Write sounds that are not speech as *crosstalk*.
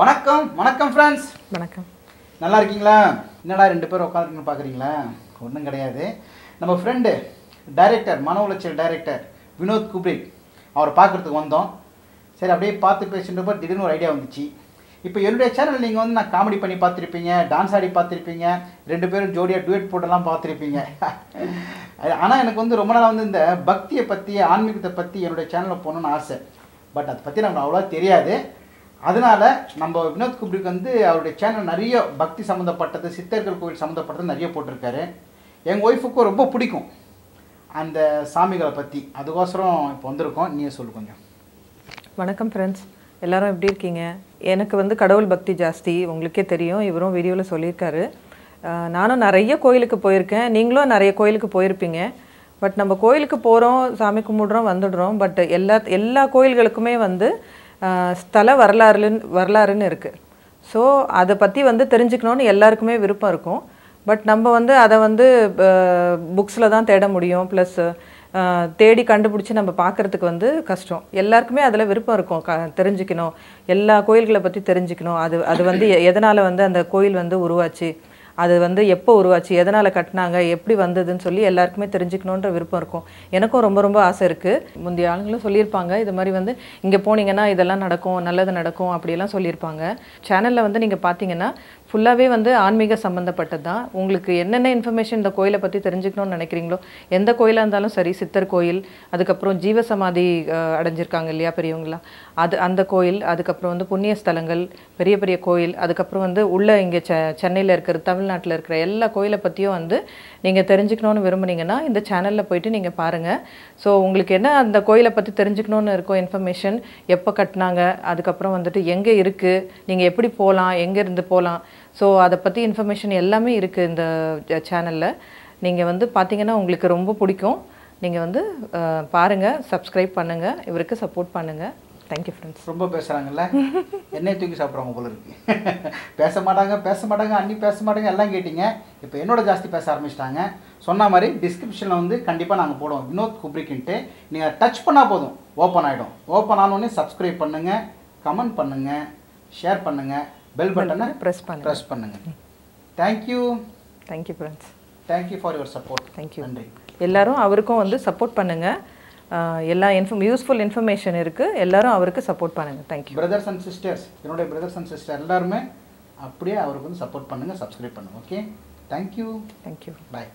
வணக்கம் வணக்கம் ஃப்ரெண்ட்ஸ் வணக்கம் நல்லா இருக்கீங்களா என்னடா ரெண்டு பேர் உட்காந்துருக்குன்னு பார்க்குறீங்களா ஒன்றும் கிடையாது நம்ம ஃப்ரெண்டு டைரக்டர் மன உளைச்சல் டைரக்டர் வினோத் குப்ரிக் அவரை பார்க்குறதுக்கு வந்தோம் சரி அப்படியே பார்த்து போய் திடீர்னு ஒரு ஐடியா வந்துச்சு இப்போ என்னுடைய சேனல் நீங்கள் வந்து நான் காமெடி பண்ணி பார்த்துருப்பீங்க டான்ஸ் ஆடி பார்த்துருப்பீங்க ரெண்டு பேரும் ஜோடியாக டுவேட் போட்டெல்லாம் பார்த்துருப்பீங்க *laughs* ஆனால் எனக்கு வந்து ரொம்ப நாளாக வந்து இந்த பக்தியை பற்றி ஆன்மீகத்தை பற்றி என்னுடைய சேனலில் போகணுன்னு ஆசை பட் அதை பற்றி நமக்கு அவ்வளோ தெரியாது அதனால் நம்ம வினோத் குப்ரிக்கு வந்து அவருடைய சேனல் நிறைய பக்தி சம்மந்தப்பட்டது சித்தர்கள் கோவில் சம்மந்தப்பட்டது நிறைய போட்டிருக்காரு எங்கள் ஒய்ஃபுக்கும் ரொம்ப பிடிக்கும் அந்த சாமிகளை பற்றி அதுக்கோசரம் இப்போ வந்திருக்கோம் நீங்கள் சொல்லு கொஞ்சம் வணக்கம் ஃப்ரெண்ட்ஸ் எல்லாரும் எப்படி இருக்கீங்க எனக்கு வந்து கடவுள் பக்தி ஜாஸ்தி உங்களுக்கே தெரியும் இவரும் வீடியோவில் சொல்லியிருக்காரு நானும் நிறைய கோயிலுக்கு போயிருக்கேன் நீங்களும் நிறைய கோயிலுக்கு போயிருப்பீங்க பட் நம்ம கோயிலுக்கு போகிறோம் சாமி கும்பிடுறோம் வந்துடுறோம் பட் எல்லா எல்லா கோயில்களுக்குமே வந்து ஸ்தல வரலாறுன்னு வரலாறுன்னு இருக்குது ஸோ அதை பற்றி வந்து தெரிஞ்சுக்கணுன்னு எல்லாருக்குமே விருப்பம் இருக்கும் பட் நம்ம வந்து அதை வந்து புக்ஸில் தான் தேட முடியும் ப்ளஸ் தேடி கண்டுபிடிச்சி நம்ம பார்க்குறதுக்கு வந்து கஷ்டம் எல்லாருக்குமே அதில் விருப்பம் இருக்கும் க தெரிஞ்சுக்கணும் எல்லா கோயில்களை பற்றி தெரிஞ்சுக்கணும் அது அது வந்து எதனால் வந்து அந்த கோயில் வந்து உருவாச்சு அது வந்து எப்போ உருவாச்சு எதனால் கட்டினாங்க எப்படி வந்ததுன்னு சொல்லி எல்லாருக்குமே தெரிஞ்சுக்கணுன்ற விருப்பம் இருக்கும் எனக்கும் ரொம்ப ரொம்ப ஆசை இருக்குது முந்தைய ஆளுங்களும் சொல்லியிருப்பாங்க இது மாதிரி வந்து இங்கே போனீங்கன்னா இதெல்லாம் நடக்கும் நல்லது நடக்கும் அப்படியெல்லாம் சொல்லியிருப்பாங்க சேனலில் வந்து நீங்கள் பார்த்தீங்கன்னா ஃபுல்லாகவே வந்து ஆன்மீக சம்மந்தப்பட்டது தான் உங்களுக்கு என்னென்ன இன்ஃபர்மேஷன் இந்த கோயிலை பற்றி தெரிஞ்சுக்கணும்னு நினைக்கிறீங்களோ எந்த கோயிலாக இருந்தாலும் சரி சித்தர் கோயில் அதுக்கப்புறம் ஜீவசமாதி அடைஞ்சிருக்காங்க இல்லையா பெரியவங்களா அது அந்த கோயில் அதுக்கப்புறம் வந்து புண்ணிய ஸ்தலங்கள் பெரிய பெரிய கோயில் அதுக்கப்புறம் வந்து உள்ளே இங்கே செ சென்னையில் இருக்கிற தமிழ்நாட்டில் இருக்கிற எல்லா கோயிலை பற்றியும் வந்து நீங்கள் தெரிஞ்சுக்கணுன்னு விரும்புனீங்கன்னா இந்த சேனலில் போயிட்டு நீங்கள் பாருங்கள் ஸோ உங்களுக்கு என்ன அந்த கோயிலை பற்றி தெரிஞ்சுக்கணுன்னு இருக்கோ இன்ஃபர்மேஷன் எப்போ கட்டினாங்க அதுக்கப்புறம் வந்துட்டு எங்கே இருக்குது நீங்கள் எப்படி போகலாம் எங்கேருந்து போகலாம் ஸோ அதை பற்றி இன்ஃபர்மேஷன் எல்லாமே இருக்குது இந்த சேனலில் நீங்கள் வந்து பார்த்தீங்கன்னா உங்களுக்கு ரொம்ப பிடிக்கும் நீங்கள் வந்து பாருங்கள் சப்ஸ்கிரைப் பண்ணுங்கள் இவருக்கு சப்போர்ட் பண்ணுங்கள் தேங்க்யூ ஃப்ரெண்ட்ஸ் ரொம்ப பேசுகிறாங்கல்ல என்னை தூக்கி சாப்பிட்றவங்க போல இருக்கு *laughs* பேச மாட்டாங்க பேச மாட்டாங்க அன்னி பேச மாட்டாங்க எல்லாம் கேட்டிங்க இப்போ என்னோட ஜாஸ்தி பேச ஆரம்பிச்சிட்டாங்க சொன்ன மாதிரி டிஸ்கிரிப்ஷனில் வந்து கண்டிப்பாக நாங்கள் போடுவோம் வினோத் குப்ரிக்கின்ட்டு நீங்கள் டச் பண்ணால் போதும் ஓப்பன் ஆகிடும் ஓப்பன் ஆனோடனே சப்ஸ்கிரைப் பண்ணுங்கள் கமெண்ட் பண்ணுங்கள் ஷேர் பண்ணுங்கள் பெல் பட்டனை ப்ரெஸ் பண்ணுங்கள் ப்ரெஸ் பண்ணுங்க thank you thank you friends thank you for your support thank you நன்றி எல்லாரும் அவருக்கும் வந்து சப்போர்ட் பண்ணுங்கள் எல்லா இன்ஃபர்ம் யூஸ்ஃபுல் இன்ஃபர்மேஷன் இருக்குது எல்லாரும் அவருக்கு சப்போர்ட் பண்ணுங்கள் தேங்க்யூ பிரதர்ஸ் அண்ட் சிஸ்டர்ஸ் என்னுடைய பிரதர்ஸ் அண்ட் சிஸ்டர் எல்லாருமே அப்படியே அவருக்கு வந்து சப்போர்ட் பண்ணுங்கள் சப்ஸ்கிரைப் பண்ணுங்கள் ஓகே தேங்க்யூ தேங்க்யூ பாய்